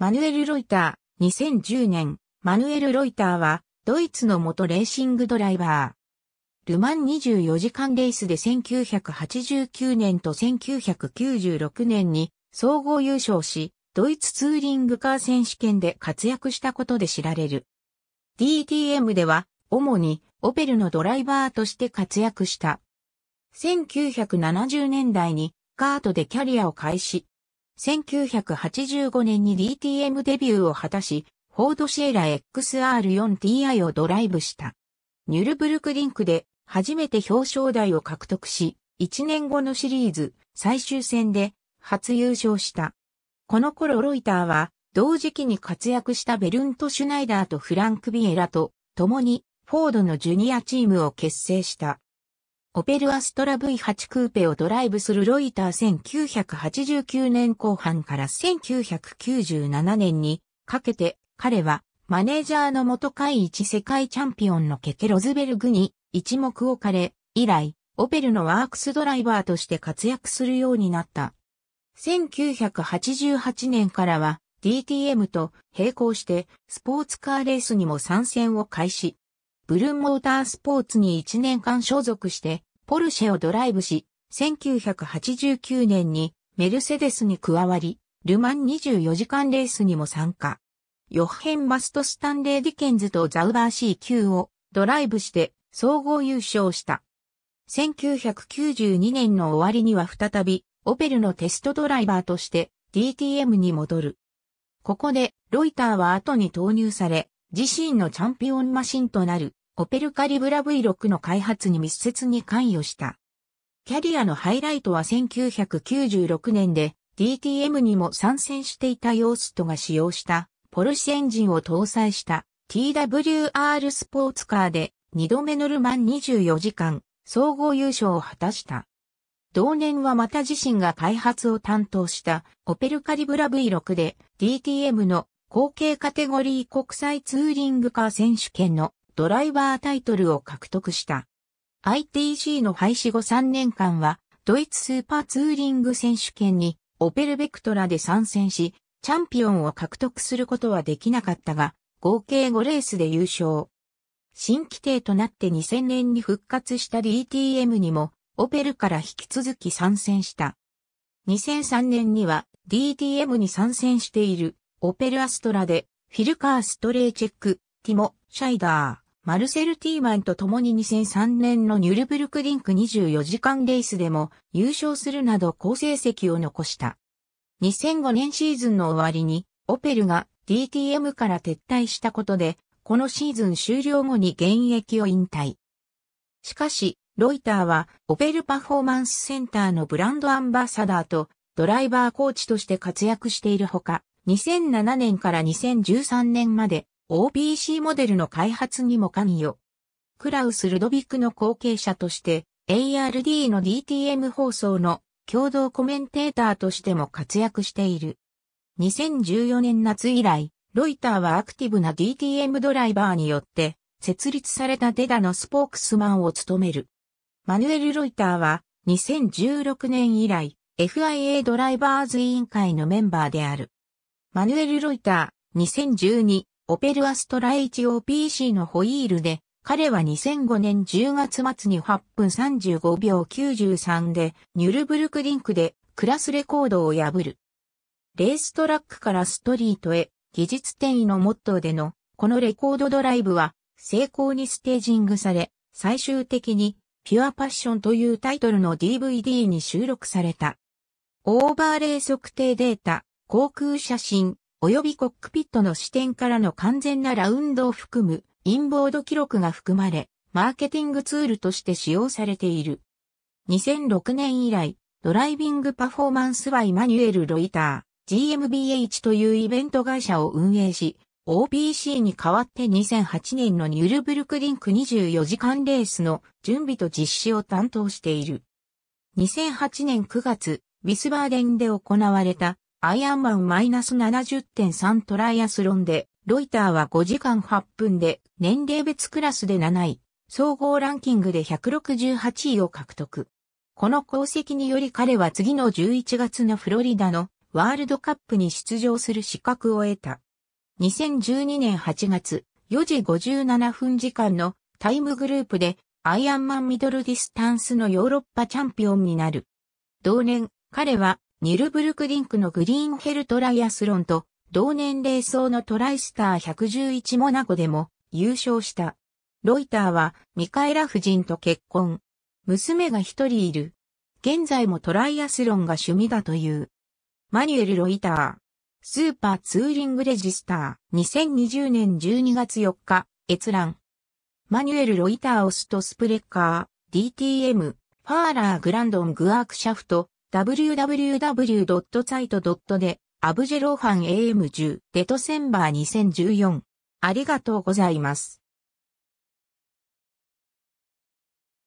マヌエル・ロイター、2010年、マヌエル・ロイターは、ドイツの元レーシングドライバー。ルマン24時間レースで1989年と1996年に総合優勝し、ドイツツーリングカー選手権で活躍したことで知られる。DTM では、主にオペルのドライバーとして活躍した。1970年代にカートでキャリアを開始。1985年に DTM デビューを果たし、フォードシエラ XR4TI をドライブした。ニュルブルクリンクで初めて表彰台を獲得し、1年後のシリーズ最終戦で初優勝した。この頃ロイターは同時期に活躍したベルント・シュナイダーとフランク・ビエラと共にフォードのジュニアチームを結成した。オペルアストラ V8 クーペをドライブするロイター1989年後半から1997年にかけて彼はマネージャーの元会一世界チャンピオンのケケロズベルグに一目置かれ、以来、オペルのワークスドライバーとして活躍するようになった。1988年からは DTM と並行してスポーツカーレースにも参戦を開始。ブルンモータースポーツに1年間所属してポルシェをドライブし、1989年にメルセデスに加わり、ルマン24時間レースにも参加。ヨッヘン・マスト・スタンレー・ディケンズとザウバー C9 をドライブして総合優勝した。1992年の終わりには再び、オペルのテストドライバーとして DTM に戻る。ここで、ロイターは後に投入され、自身のチャンピオンマシンとなるオペルカリブラ V6 の開発に密接に関与した。キャリアのハイライトは1996年で DTM にも参戦していたヨーストが使用したポルシェエンジンを搭載した TWR スポーツカーで2度目のルマン24時間総合優勝を果たした。同年はまた自身が開発を担当したオペルカリブラ V6 で DTM の後継カテゴリー国際ツーリングカー選手権のドライバータイトルを獲得した。ITC の廃止後3年間は、ドイツスーパーツーリング選手権にオペルベクトラで参戦し、チャンピオンを獲得することはできなかったが、合計5レースで優勝。新規定となって2000年に復活した DTM にも、オペルから引き続き参戦した。2003年には DTM に参戦しているオペルアストラで、フィルカー・ストレーチェック、ティモ・シャイダー、マルセル・ティーマンと共に2003年のニュルブルクリンク24時間レースでも優勝するなど好成績を残した。2005年シーズンの終わりに、オペルが DTM から撤退したことで、このシーズン終了後に現役を引退。しかし、ロイターは、オペルパフォーマンスセンターのブランドアンバサダーと、ドライバーコーチとして活躍しているほか、2007年から2013年まで、o p c モデルの開発にも関与。クラウス・ルドビックの後継者として ARD の DTM 放送の共同コメンテーターとしても活躍している。2014年夏以来、ロイターはアクティブな DTM ドライバーによって設立されたデダのスポークスマンを務める。マヌエル・ロイターは2016年以来 FIA ドライバーズ委員会のメンバーである。マヌエル・ロイター2012オペルアストラ HOPC のホイールで、彼は2005年10月末に8分35秒93で、ニュルブルクリンクでクラスレコードを破る。レーストラックからストリートへ、技術転移のモットーでの、このレコードドライブは、成功にステージングされ、最終的に、ピュアパッションというタイトルの DVD に収録された。オーバーレイ測定データ、航空写真、及びコックピットの視点からの完全なラウンドを含むインボード記録が含まれ、マーケティングツールとして使用されている。2006年以来、ドライビングパフォーマンスはイマニュエル・ロイター、GMBH というイベント会社を運営し、o p c に代わって2008年のニュルブルクリンク24時間レースの準備と実施を担当している。2008年9月、ウィスバーデンで行われたアイアンマンマイナス -70.3 トライアスロンで、ロイターは5時間8分で、年齢別クラスで7位、総合ランキングで168位を獲得。この功績により彼は次の11月のフロリダのワールドカップに出場する資格を得た。2012年8月、4時57分時間のタイムグループで、アイアンマンミドルディスタンスのヨーロッパチャンピオンになる。同年、彼はニルブルクリンクのグリーンヘルトライアスロンと、同年齢層のトライスター111モナコでも優勝した。ロイターはミカエラ夫人と結婚。娘が一人いる。現在もトライアスロンが趣味だという。マニュエル・ロイター。スーパーツーリングレジスター。2020年12月4日、閲覧。マニュエル・ロイター・オスト・スプレッカー、DTM、ファーラー・グランドン・グアークシャフト、www.site.de アブジェローファン AM10 デトセンバー2014ありがとうございます。